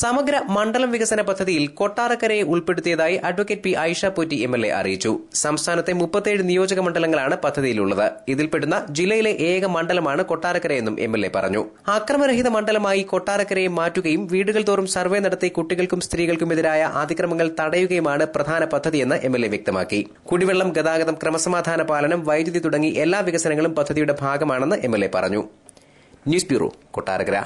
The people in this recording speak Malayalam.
സമഗ്ര മണ്ഡലം വികസന പദ്ധതിയിൽ കൊട്ടാരക്കരയെ ഉൾപ്പെടുത്തിയതായി advocate P Aisha Potti M L A അറിയിച്ചു സംസ്ഥാനത്തെ മുപ്പത്തേഴ് നിയോജക മണ്ഡലങ്ങളാണ് പദ്ധതിയിലുള്ളത് ഇതിൽപ്പെടുന്ന ജില്ലയിലെ ഏക മണ്ഡലമാണ് കൊട്ടാരക്കരയെന്നും എം എൽ എ പറഞ്ഞു അക്രമരഹിത മണ്ഡലമായി കൊട്ടാരക്കരയെ മാറ്റുകയും വീടുകൾ തോറും സർവേ നടത്തി കുട്ടികൾക്കും സ്ത്രീകൾക്കുമെതിരായ അതിക്രമങ്ങൾ തടയുകയുമാണ് പ്രധാന പദ്ധതിയെന്ന് എം എൽ എ വ്യക്തമാക്കി കുടിവെള്ളം ഗതാഗതം ക്രമസമാധാന പാലനം വൈദ്യുതി തുടങ്ങി എല്ലാ വികസനങ്ങളും പദ്ധതിയുടെ ഭാഗമാണെന്ന് എം എൽ എ പറഞ്ഞു ന്യൂസ് ബ്യൂറോ കൊട്ടാരക്കര